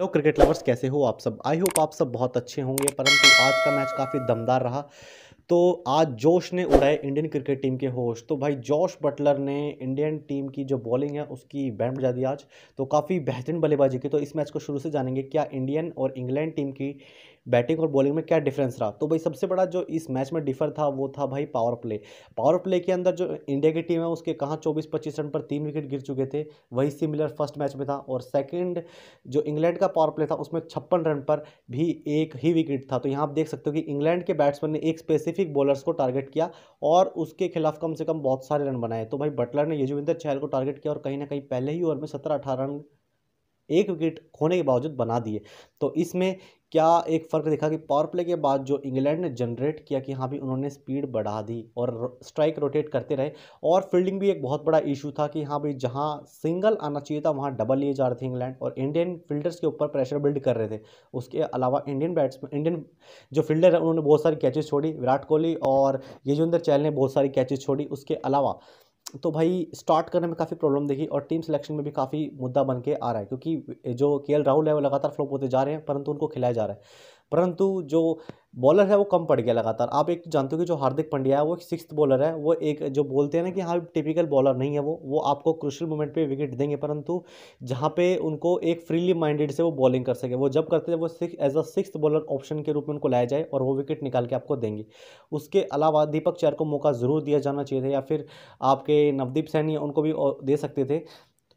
hello cricket lovers कैसे हो आप सब आई होप आप सब बहुत अच्छे होंगे परंतु आज का मैच काफ़ी दमदार रहा तो आज जोश ने उड़ाए इंडियन क्रिकेट टीम के होश तो भाई जोश बटलर ने इंडियन टीम की जो बॉलिंग है उसकी बैंड बजा दी आज तो काफ़ी बेहतरीन बल्लेबाजी की तो इस मैच को शुरू से जानेंगे क्या इंडियन और इंग्लैंड टीम की बैटिंग और बॉलिंग में क्या डिफरेंस रहा तो भाई सबसे बड़ा जो इस मैच में डिफर था वो था भाई पावर प्ले पावर प्ले के अंदर जो इंडिया की टीम है उसके कहाँ चौबीस पच्चीस रन पर तीन विकेट गिर चुके थे वही सिमिलर फर्स्ट मैच में था और सेकेंड जो इंग्लैंड का पावर प्ले था उसमें छप्पन रन पर भी एक ही विकेट था तो यहाँ आप देख सकते हो कि इंग्लैंड के बैट्समैन ने एक स्पेसिफिक स्पेसिफिक बॉलर्स को टारगेट किया और उसके खिलाफ कम से कम बहुत सारे रन बनाए तो भाई बटलर ने यजुविंदर चहल को टारगेट किया और कहीं ना कहीं पहले ही ओवर में सत्रह अठारह रन एक विकेट खोने के बावजूद बना दिए तो इसमें क्या एक फ़र्क देखा कि पावर प्ले के बाद जो इंग्लैंड ने जनरेट किया कि हाँ भी उन्होंने स्पीड बढ़ा दी और स्ट्राइक रोटेट करते रहे और फील्डिंग भी एक बहुत बड़ा इशू था कि हाँ भाई जहाँ सिंगल आना चाहिए था वहाँ डबल लिए जा रहे थे इंग्लैंड और इंडियन फील्डर्स के ऊपर प्रेशर बिल्ड कर रहे थे उसके अलावा इंडियन बैट्समैन इंडियन जो फील्डर है उन्होंने बहुत सारी कैचेज छोड़ी विराट कोहली और यजुवेंद्र चहल ने बहुत सारी कैचेज छोड़ी उसके अलावा तो भाई स्टार्ट करने में काफ़ी प्रॉब्लम देखी और टीम सिलेक्शन में भी काफ़ी मुद्दा बन के आ रहा है क्योंकि जो के राहुल है वो लगातार फ्लॉप होते जा रहे हैं परंतु उनको खिलाया जा रहा है परंतु जो बॉलर है वो कम पड़ गया लगातार आप एक तो जानते हो कि जो हार्दिक पंड्या है वो एक सिक्स बॉलर है वो एक जो बोलते हैं ना कि हाँ टिपिकल बॉलर नहीं है वो वो आपको क्रुशल मोमेंट पे विकेट देंगे परंतु जहाँ पे उनको एक फ्रीली माइंडेड से वो बॉलिंग कर सके वो जब करते हैं वो six as a six bowler option के रूप में उनको लाया जाए और वो विकेट निकाल के आपको देंगे उसके अलावा दीपक चैर को मौका ज़रूर दिया जाना चाहिए था या फिर आपके नवदीप सैनी उनको भी दे सकते थे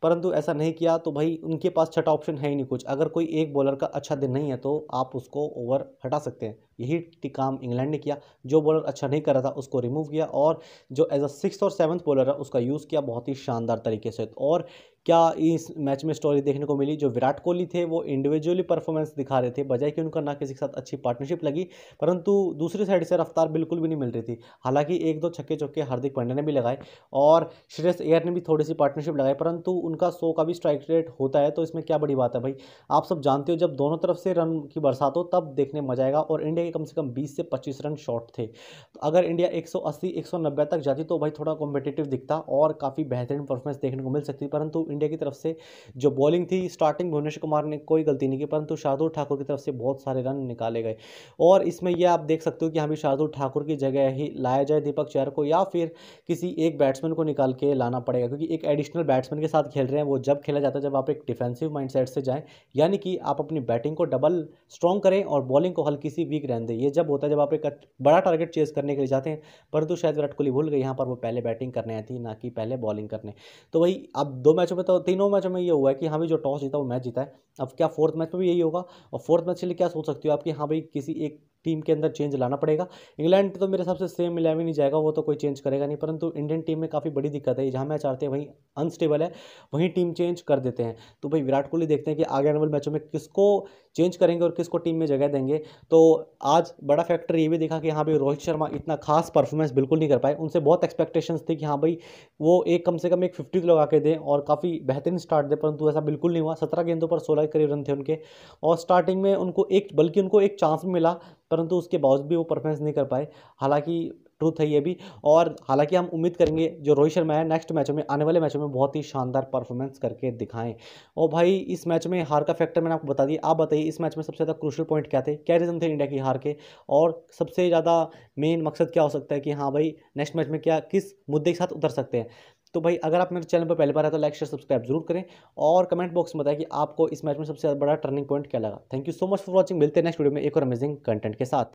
परंतु ऐसा नहीं किया तो भाई उनके पास छठा ऑप्शन है ही नहीं कुछ अगर कोई एक बॉलर का अच्छा दिन नहीं है तो आप उसको ओवर हटा सकते हैं यही काम इंग्लैंड ने किया जो बॉलर अच्छा नहीं कर रहा था उसको रिमूव किया और जो एज अ सिक्स और सेवन्थ बॉलर है उसका यूज़ किया बहुत ही शानदार तरीके से और क्या इस मैच में स्टोरी देखने को मिली जो विराट कोहली थे वो इंडिविजुअली परफॉर्मेंस दिखा रहे थे बजाय कि उनका ना किसी के साथ अच्छी पार्टनरशिप लगी परंतु दूसरी साइड से रफ्तार बिल्कुल भी नहीं मिल रही थी हालांकि एक दो छक्के चौके हार्दिक पांड्या ने भी लगाए और श्रेयस एयर ने भी थोड़ी सी पार्टनरशिप लगाई परंतु उनका सो का भी स्ट्राइक रेट होता है तो इसमें क्या बड़ी बात है भाई आप सब जानते हो जब दोनों तरफ से रन की बरसात हो तब देखने मजा आएगा और इंडिया के कम से कम बीस से पच्चीस रन शॉर्ट थे तो अगर इंडिया एक सौ तक जाती तो भाई थोड़ा कॉम्पिटेटिव दिखता और काफ़ी बेहतरीन परफॉर्मेंस देखने को मिल सकती परंतु इंडिया की तरफ से जो बॉलिंग थी स्टार्टिंग भुवनेश्वर कुमार ने कोई गलती नहीं की परंतु शार्दुल ठाकुर की तरफ से बहुत सारे रन निकाले गए और इसमें यह आप देख सकते हो कि हमें शार्दुल ठाकुर की जगह ही लाया जाए दीपक चैर को या फिर किसी एक बैट्समैन को निकाल के लाना पड़ेगा क्योंकि एक एडिशनल बैट्समैन के साथ खेल रहे हैं वो जब खेला जाता है जब आप एक डिफेंसिव माइंड से जाएँ यानी कि आप अपनी बैटिंग को डबल स्ट्रॉन्ग करें और बॉलिंग को हल्की सी वीक रहने दें ये जब होता है जब आप एक बड़ा टारगेट चेस करने के लिए जाते हैं परंतु शायद विराट कोहली भूल गए यहाँ पर वो पहले बैटिंग करने आती ना कि पहले बॉलिंग करने तो वही आप दो मैचों में तो तीनों मैचों में ये हुआ है कि हाँ भाई जो टॉस जीता वो मैच जीता है अब क्या फोर्थ मैच में भी यही होगा और फोर्थ मैच के लिए क्या सोच सकती हो आपकी हाँ भाई किसी एक टीम के अंदर चेंज लाना पड़ेगा इंग्लैंड तो मेरे हिसाब से सेम इलेवन ही जाएगा वो तो कोई चेंज करेगा नहीं परंतु इंडियन टीम में काफ़ी बड़ी दिक्कत है जहाँ मैच आते हैं वहीं अनस्टेबल है वहीं टीम चेंज कर देते हैं तो भाई विराट कोहली देखते हैं कि आगे आने वाले मैचों में किसको चेंज करेंगे और किसको टीम में जगह देंगे तो आज बड़ा फैक्टर ये भी देखा कि हाँ भाई रोहित शर्मा इतना खास परफॉर्मेंस बिल्कुल नहीं कर पाए उनसे बहुत एक्सपेक्टेशन थी कि हाँ भाई वो एक कम से कम एक फिफ्टी तो लगा के दें और काफ़ी बेहतरीन स्टार्ट दें परंतु ऐसा बिल्कुल नहीं हुआ सत्रह गेंदों पर सोलह के करीब रन थे उनके और स्टार्टिंग में उनको एक बल्कि उनको एक चांस मिला परंतु उसके बावजूद भी वो परफॉर्मेंस नहीं कर पाए हालांकि ट्रूथ है ये भी और हालांकि हम उम्मीद करेंगे जो रोहित शर्मा है नेक्स्ट मैचों में आने वाले मैचों में बहुत ही शानदार परफॉर्मेंस करके दिखाएं और भाई इस मैच में हार का फैक्टर मैंने आपको बता दिया आप बताइए इस मैच में सबसे ज़्यादा क्रूशल पॉइंट क्या थे क्या रीज़न थे इंडिया की हार के और सबसे ज़्यादा मेन मकसद क्या हो सकता है कि हाँ भाई नेक्स्ट मैच में क्या किस मुद्दे के साथ उतर सकते हैं तो भाई अगर आप मेरे चैनल पर पहले बार आए तो लाइक शेयर सब्सक्राइब जरूर करें और कमेंट बॉक्स में बताएं कि आपको इस मैच में सबसे बड़ा टर्निंग पॉइंट क्या लगा thank you so much for watching मिलते हैं नेक्स्ट वीडियो में एक और अमेजिंग कंटेंट के साथ